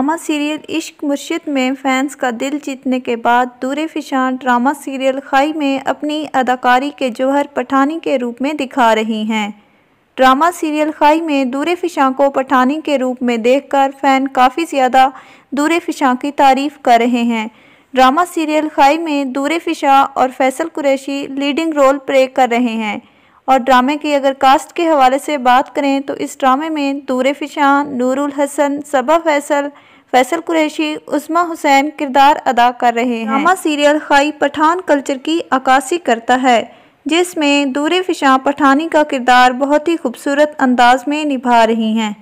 drama serial इश्क मुर्शिद में फैंस का दिल जीतने के बाद दूर फिशान ड्रामा सीरियल खाई में अपनी अदाकारी के जौहर पठानी के रूप में दिखा रही हैं ड्रामा सीरियल खाई में दूर फिशां को पठानी के रूप में देखकर फ़ैन काफ़ी ज़्यादा दूर फिशां की तारीफ़ कर रहे हैं ड्रामा सीरियल खाई में दूर फिशा और Faisal Qureshi leading role play कर रहे हैं और ड्रामे की अगर कास्ट के हवाले से बात करें तो इस ड्रामे में दूर फिशान नूरुल हसन सबा फैसल फैसल कुरैशी उस्मा हुसैन किरदार अदा कर रहे हैं ड्रामा सीरियल खाई पठान कल्चर की अक्सी करता है जिसमें दूर फिशां पठानी का किरदार बहुत ही खूबसूरत अंदाज में निभा रही हैं